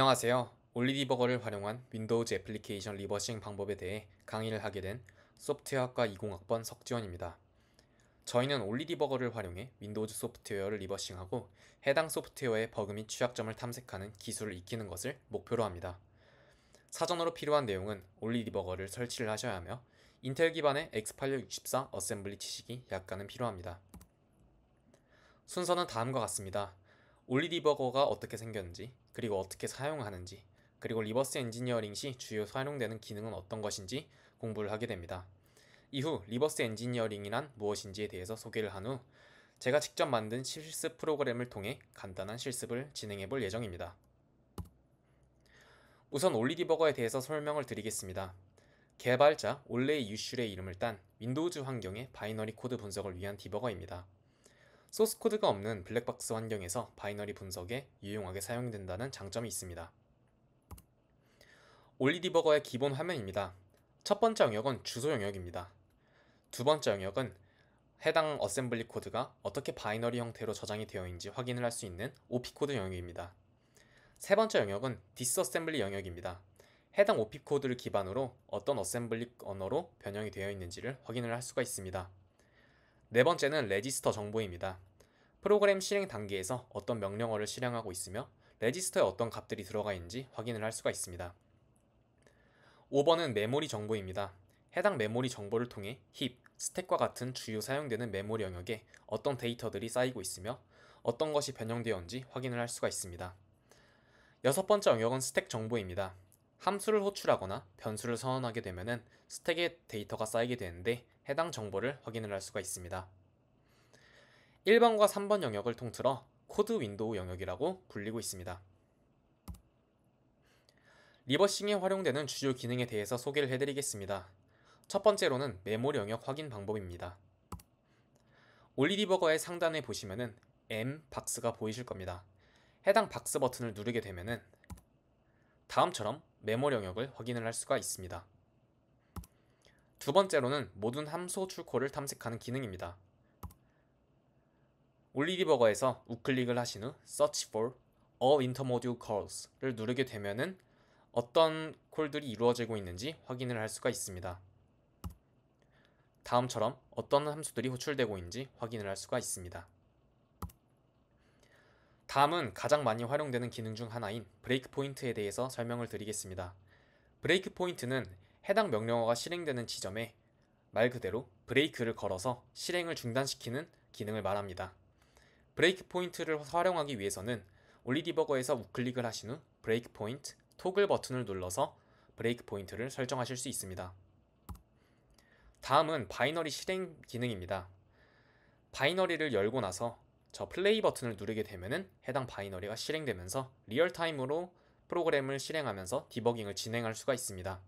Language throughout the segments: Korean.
안녕하세요. 올리디버거를 활용한 윈도우즈 애플리케이션 리버싱 방법에 대해 강의를 하게 된 소프트웨어학과 20학번 석지원입니다. 저희는 올리디버거를 활용해 윈도우즈 소프트웨어를 리버싱하고 해당 소프트웨어의 버그 및 취약점을 탐색하는 기술을 익히는 것을 목표로 합니다. 사전으로 필요한 내용은 올리디버거를 설치를 하셔야 하며 인텔 기반의 x8664 어셈블리 지식이 약간은 필요합니다. 순서는 다음과 같습니다. 올리디버거가 어떻게 생겼는지, 그리고 어떻게 사용하는지, 그리고 리버스 엔지니어링 시 주요 사용되는 기능은 어떤 것인지 공부를 하게 됩니다. 이후 리버스 엔지니어링이란 무엇인지에 대해서 소개를 한 후 제가 직접 만든 실습 프로그램을 통해 간단한 실습을 진행해 볼 예정입니다. 우선 올리디버거에 대해서 설명을 드리겠습니다. 개발자 올레이 유슐의 이름을 딴 윈도우즈 환경의 바이너리 코드 분석을 위한 디버거입니다. 소스 코드가 없는 블랙박스 환경에서 바이너리 분석에 유용하게 사용된다는 장점이 있습니다. 올리 디버거의 기본 화면입니다. 첫 번째 영역은 주소 영역입니다. 두 번째 영역은 해당 어셈블리 코드가 어떻게 바이너리 형태로 저장이 되어 있는지 확인을 할 수 있는 OP 코드 영역입니다. 세 번째 영역은 디스어셈블리 영역입니다. 해당 OP 코드를 기반으로 어떤 어셈블리 언어로 변형이 되어 있는지를 확인을 할 수가 있습니다. 네 번째는 레지스터 정보입니다. 프로그램 실행 단계에서 어떤 명령어를 실행하고 있으며 레지스터에 어떤 값들이 들어가 있는지 확인을 할 수가 있습니다. 5번은 메모리 정보입니다. 해당 메모리 정보를 통해 힙, 스택과 같은 주요 사용되는 메모리 영역에 어떤 데이터들이 쌓이고 있으며 어떤 것이 변형되었는지 확인을 할 수가 있습니다. 여섯 번째 영역은 스택 정보입니다. 함수를 호출하거나 변수를 선언하게 되면 스택에 데이터가 쌓이게 되는데 해당 정보를 확인을 할 수가 있습니다. 1번과 3번 영역을 통틀어 코드 윈도우 영역이라고 불리고 있습니다. 리버싱에 활용되는 주요 기능에 대해서 소개를 해드리겠습니다. 첫 번째로는 메모리 영역 확인 방법입니다. 올리디버거의 상단에 보시면은 M 박스가 보이실 겁니다. 해당 박스 버튼을 누르게 되면은 다음처럼 메모 영역을 확인을 할 수가 있습니다. 두 번째로는 모든 함수 출코를 탐색하는 기능입니다. 올리디버거에서 우클릭을 하신 후 Search for All Intermodule Calls를 누르게 되면은 어떤 콜들이 이루어지고 있는지 확인을 할 수가 있습니다. 다음처럼 어떤 함수들이 호출되고 있는지 확인을 할 수가 있습니다. 다음은 가장 많이 활용되는 기능 중 하나인 브레이크 포인트에 대해서 설명을 드리겠습니다. 브레이크 포인트는 해당 명령어가 실행되는 지점에 말 그대로 브레이크를 걸어서 실행을 중단시키는 기능을 말합니다. 브레이크 포인트를 활용하기 위해서는 올리디버거에서 우클릭을 하신 후 브레이크 포인트 토글 버튼을 눌러서 브레이크 포인트를 설정하실 수 있습니다. 다음은 바이너리 실행 기능입니다. 바이너리를 열고 나서 저 플레이 버튼을 누르게 되면은 해당 바이너리가 실행되면서 리얼타임으로 프로그램을 실행하면서 디버깅을 진행할 수가 있습니다.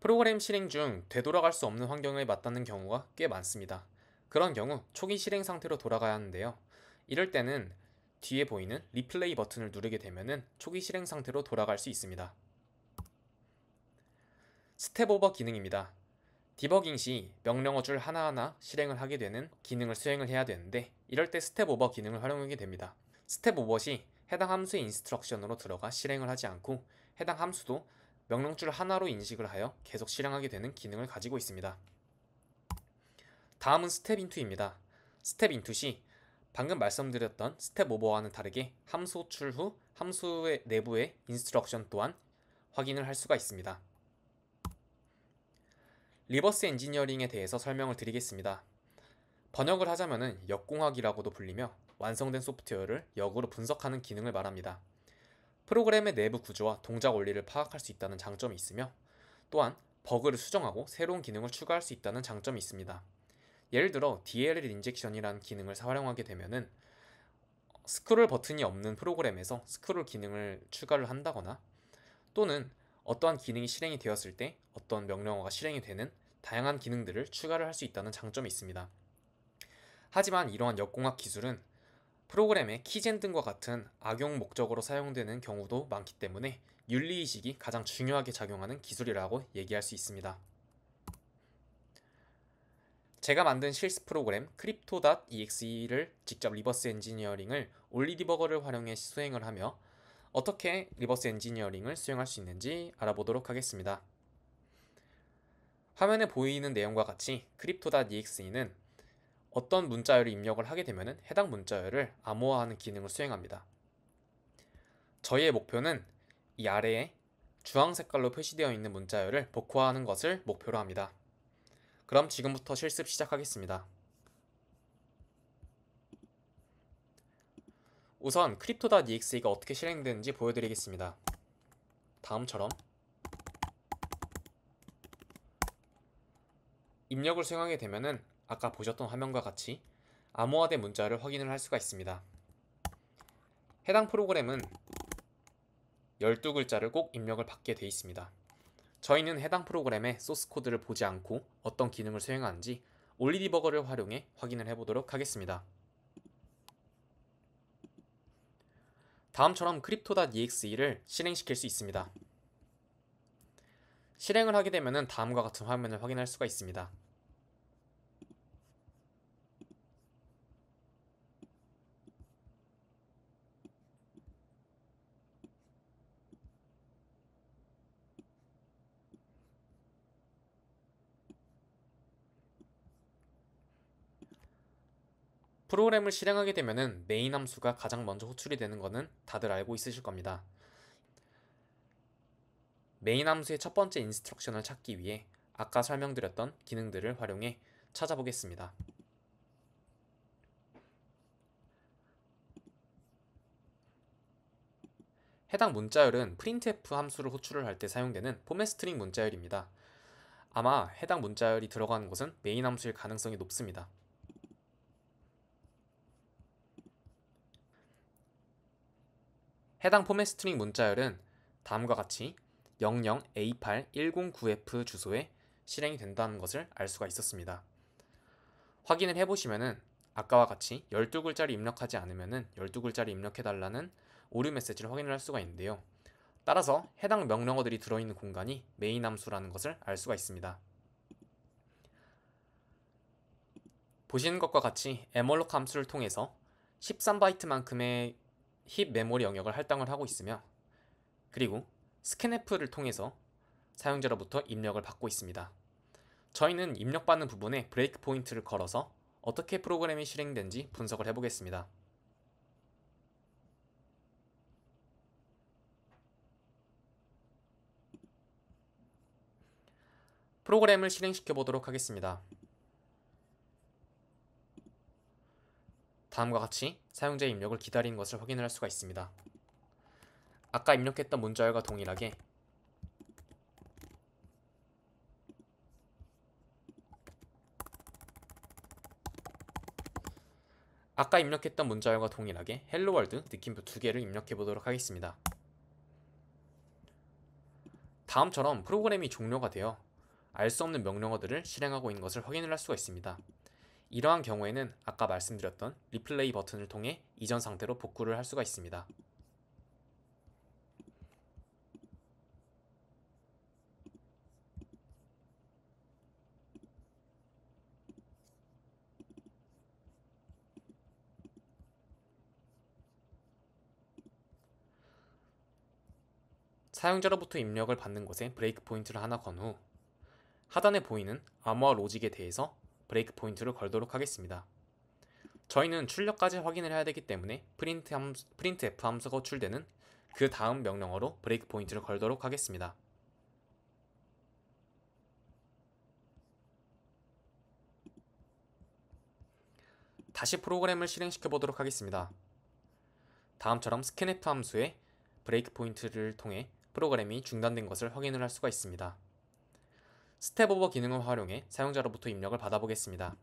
프로그램 실행 중 되돌아갈 수 없는 환경에 맞닿는 경우가 꽤 많습니다. 그런 경우 초기 실행 상태로 돌아가야 하는데요. 이럴 때는 뒤에 보이는 리플레이 버튼을 누르게 되면은 초기 실행 상태로 돌아갈 수 있습니다. 스텝 오버 기능입니다. 디버깅 시 명령어 줄 하나하나 실행을 하게 되는 기능을 수행을 해야 되는데 이럴 때 스텝 오버 기능을 활용하게 됩니다. 스텝 오버 시 해당 함수의 인스트럭션으로 들어가 실행을 하지 않고 해당 함수도 명령줄 하나로 인식을 하여 계속 실행하게 되는 기능을 가지고 있습니다. 다음은 스텝 인투입니다. 스텝 인투 시 방금 말씀드렸던 스텝 오버와는 다르게 함수 호출 후 함수의 내부의 인스트럭션 또한 확인을 할 수가 있습니다. 리버스 엔지니어링에 대해서 설명을 드리겠습니다. 번역을 하자면 역공학이라고도 불리며 완성된 소프트웨어를 역으로 분석하는 기능을 말합니다. 프로그램의 내부 구조와 동작 원리를 파악할 수 있다는 장점이 있으며 또한 버그를 수정하고 새로운 기능을 추가할 수 있다는 장점이 있습니다. 예를 들어 DLL 인젝션이라는 기능을 사용하게 되면은 스크롤 버튼이 없는 프로그램에서 스크롤 기능을 추가를 한다거나 또는 어떠한 기능이 실행이 되었을 때 어떤 명령어가 실행이 되는 다양한 기능들을 추가를 할 수 있다는 장점이 있습니다. 하지만 이러한 역공학 기술은 프로그램의 키젠 등과 같은 악용 목적으로 사용되는 경우도 많기 때문에 윤리의식이 가장 중요하게 작용하는 기술이라고 얘기할 수 있습니다. 제가 만든 실습 프로그램 크립토.exe를 직접 리버스 엔지니어링을 올리디버거를 활용해 수행을 하며 어떻게 리버스 엔지니어링을 수행할 수 있는지 알아보도록 하겠습니다. 화면에 보이는 내용과 같이 crypto.exe는 어떤 문자열을 입력을 하게 되면 해당 문자열을 암호화하는 기능을 수행합니다. 저희의 목표는 이 아래에 주황 색깔로 표시되어 있는 문자열을 복화하는 것을 목표로 합니다. 그럼 지금부터 실습 시작하겠습니다. 우선 crypto.exe가 어떻게 실행되는지 보여드리겠습니다. 다음처럼 입력을 수행하게 되면은 아까 보셨던 화면과 같이 암호화된 문자를 확인을 할 수가 있습니다. 해당 프로그램은 12글자를 꼭 입력을 받게 되어 있습니다. 저희는 해당 프로그램의 소스 코드를 보지 않고 어떤 기능을 수행하는지 올리디버거를 활용해 확인을 해보도록 하겠습니다. 다음처럼 crypto.exe를 실행시킬 수 있습니다. 실행을 하게 되면 다음과 같은 화면을 확인할 수가 있습니다. 프로그램을 실행하게 되면 메인 함수가 가장 먼저 호출이 되는 것은 다들 알고 있으실 겁니다. 메인 함수의 첫 번째 인스트럭션을 찾기 위해 아까 설명드렸던 기능들을 활용해 찾아보겠습니다. 해당 문자열은 printf 함수를 호출을 할 때 사용되는 포맷 스트링 문자열입니다. 아마 해당 문자열이 들어가는 곳은 메인 함수일 가능성이 높습니다. 해당 포맷 스트링 문자열은 다음과 같이 00A8109F 주소에 실행이 된다는 것을 알 수가 있었습니다. 확인을 해보시면은 아까와 같이 1 2글자리 입력하지 않으면은 1 2글자리 입력해달라는 오류 메시지를 확인할 수가 있는데요. 따라서 해당 명령어들이 들어있는 공간이 메인 함수라는 것을 알 수가 있습니다. 보시는 것과 같이 에멀록 함수를 통해서 13바이트만큼의 힙 메모리 영역을 할당을 하고 있으며 그리고 스캔F를 통해서 사용자로부터 입력을 받고 있습니다. 저희는 입력받는 부분에 브레이크 포인트를 걸어서 어떻게 프로그램이 실행된지 분석을 해보겠습니다. 프로그램을 실행시켜 보도록 하겠습니다. 다음과 같이 사용자의 입력을 기다리는 것을 확인할 수가 있습니다. 아까 입력했던 문자열과 동일하게 아까 입력했던 문자열과 동일하게 헬로월드 느낌표 두 개를 입력해 보도록 하겠습니다. 다음처럼 프로그램이 종료가 되어 알 수 없는 명령어들을 실행하고 있는 것을 확인할 수가 있습니다. 이러한 경우에는 아까 말씀드렸던 리플레이 버튼을 통해 이전 상태로 복구를 할 수가 있습니다. 사용자로부터 입력을 받는 곳에 브레이크 포인트를 하나 건 후 하단에 보이는 암호화 로직에 대해서 브레이크 포인트를 걸도록 하겠습니다. 저희는 출력까지 확인을 해야 되기 때문에 프린트, 함수, 프린트 f 함수가 호출되는 그 다음 명령어로 브레이크 포인트를 걸도록 하겠습니다. 다시 프로그램을 실행시켜 보도록 하겠습니다. 다음처럼 scanf 함수의 브레이크 포인트를 통해 프로그램이 중단된 것을 확인을 할 수가 있습니다. 스텝오버 기능을 활용해 사용자로부터 입력을 받아보겠습니다.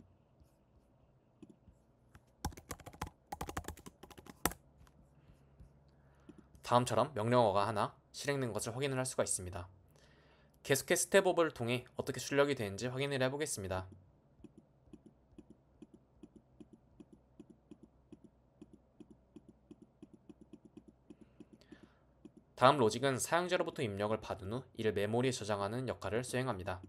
다음처럼 명령어가 하나 실행된 것을 확인을 수가 있습니다. 계속해 스텝오버를 통해 어떻게 출력이 되는지 확인을 해보겠습니다. 다음 로직은 사용자로부터 입력을 받은 후 이를 메모리에 저장하는 역할을 수행합니다.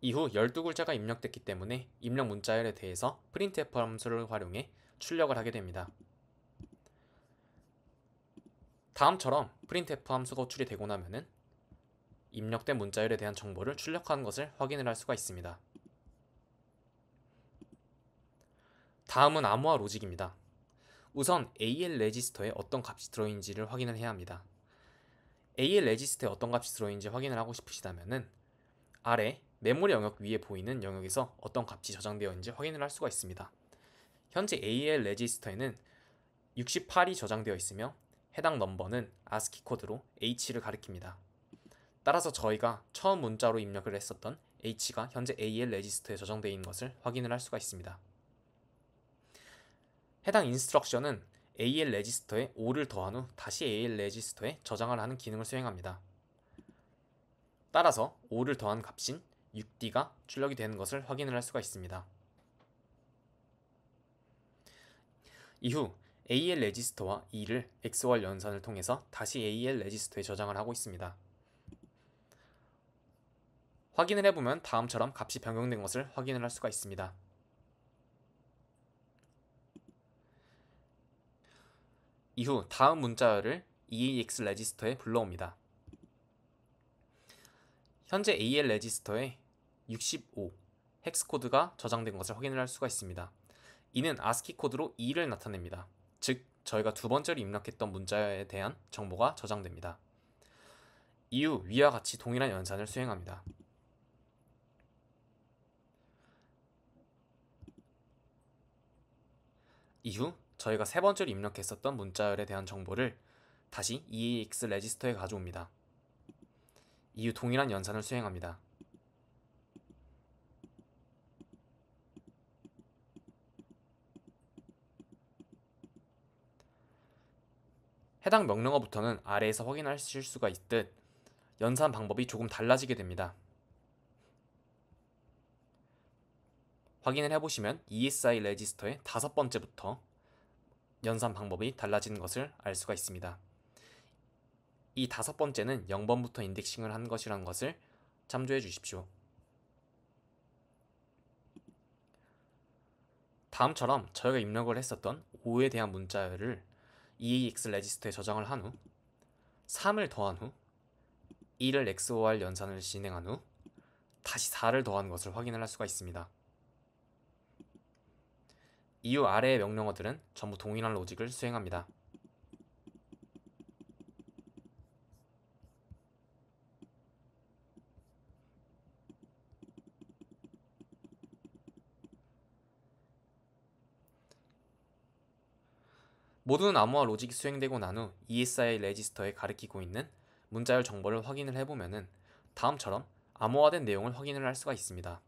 이후 12글자가 입력됐기 때문에 입력 문자열에 대해서 printf 함수를 활용해 출력을 하게 됩니다. 다음처럼 printf 함수가 호출이 되고 나면은 입력된 문자열에 대한 정보를 출력한 것을 확인을 할 수가 있습니다. 다음은 암호화 로직입니다. 우선 AL 레지스터에 어떤 값이 들어있는지를 확인을 해야 합니다. AL 레지스터에 어떤 값이 들어있는지 확인을 하고 싶으시다면 아래 메모리 영역 위에 보이는 영역에서 어떤 값이 저장되어 있는지 확인을 할 수가 있습니다. 현재 AL 레지스터에는 68이 저장되어 있으며 해당 넘버는 ASCII 코드로 H를 가리킵니다. 따라서 저희가 처음 문자로 입력을 했었던 H가 현재 AL 레지스트에 저장되어 있는 것을 확인을 할 수가 있습니다. 해당 인스트럭션은 AL 레지스터에 5를 더한 후 다시 AL 레지스터에 저장을 하는 기능을 수행합니다. 따라서 5를 더한 값인 6D가 출력이 되는 것을 확인을 할 수가 있습니다. 이후 AL 레지스터와 2를 XOR 연산을 통해서 다시 AL 레지스터에 저장을 하고 있습니다. 확인을 해보면 다음처럼 값이 변경된 것을 확인을 할 수가 있습니다. 이후 다음 문자열을 EAX 레지스터에 불러옵니다. 현재 AL 레지스터에 65 헥스 코드가 저장된 것을 확인을 할 수가 있습니다. 이는 ASCII 코드로 2를 나타냅니다. 즉 저희가 두 번째로 입력했던 문자에 대한 정보가 저장됩니다. 이후 위와 같이 동일한 연산을 수행합니다. 이후 저희가 세 번째로 입력했었던 문자열에 대한 정보를 다시 EAX 레지스터에 가져옵니다. 이후 동일한 연산을 수행합니다. 해당 명령어부터는 아래에서 확인하실 수가 있듯 연산 방법이 조금 달라지게 됩니다. 확인을 해보시면 ESI 레지스터의 다섯 번째부터 연산 방법이 달라지는 것을 알 수가 있습니다. 이 다섯 번째는 0번부터 인덱싱을 한 것이라는 것을 참조해 주십시오. 다음처럼 저희가 입력을 했었던 5에 대한 문자를 EAX 레지스터에 저장을 한 후 3을 더한 후 1을 XOR 연산을 진행한 후 다시 4를 더한 것을 확인을 할 수가 있습니다. 이후 아래의 명령어들은 전부 동일한 로직을 수행합니다. 모든 암호화 로직이 수행되고 난 후 ESI 레지스터에 가리키고 있는 문자열 정보를 확인을 해보면 다음처럼 암호화된 내용을 확인을 할 수가 있습니다.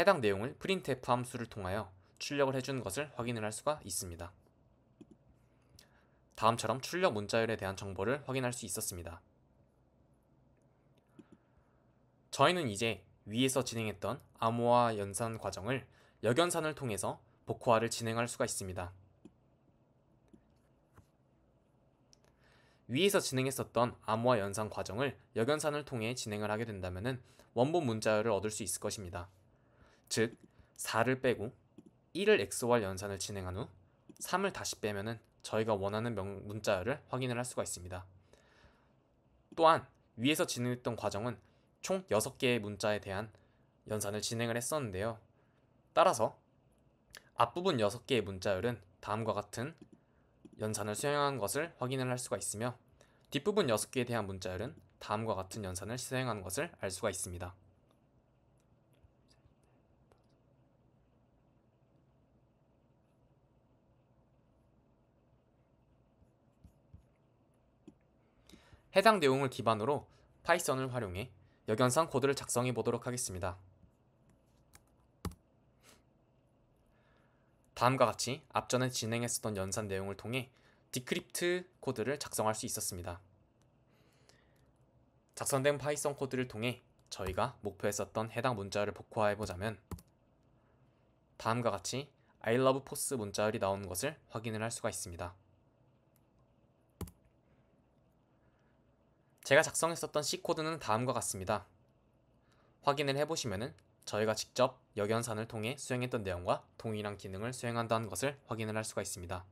해당 내용을 printf 함수를 통하여 출력을 해준 것을 확인을 할 수가 있습니다. 다음처럼 출력 문자열에 대한 정보를 확인할 수 있었습니다. 저희는 이제 위에서 진행했던 암호화 연산 과정을 역연산을 통해서 복호화를 진행할 수가 있습니다. 위에서 진행했었던 암호화 연산 과정을 역연산을 통해 진행을 하게 된다면 원본 문자열을 얻을 수 있을 것입니다. 즉 4를 빼고 1을 XY 연산을 진행한 후 3을 다시 빼면은 저희가 원하는 명, 문자열을 확인을 할 수가 있습니다. 또한 위에서 진행했던 과정은 총 6개의 문자에 대한 연산을 진행을 했었는데요. 따라서 앞부분 6개의 문자열은 다음과 같은 연산을 수행한 것을 확인을 할 수가 있으며 뒷부분 6개에 대한 문자열은 다음과 같은 연산을 수행한 것을 알 수가 있습니다. 해당 내용을 기반으로 파이썬을 활용해 여견상 코드를 작성해 보도록 하겠습니다. 다음과 같이 앞전에 진행했었던 연산 내용을 통해 디크립트 코드를 작성할 수 있었습니다. 작성된 파이썬 코드를 통해 저희가 목표했었던 해당 문자를 복화해 보자면 다음과 같이 I love 포스 문자열이 나온 것을 확인을 할 수가 있습니다. 제가 작성했었던 C코드는 다음과 같습니다. 확인을 해보시면 저희가 직접 역연산을 통해 수행했던 내용과 동일한 기능을 수행한다는 것을 확인을 수가 있습니다.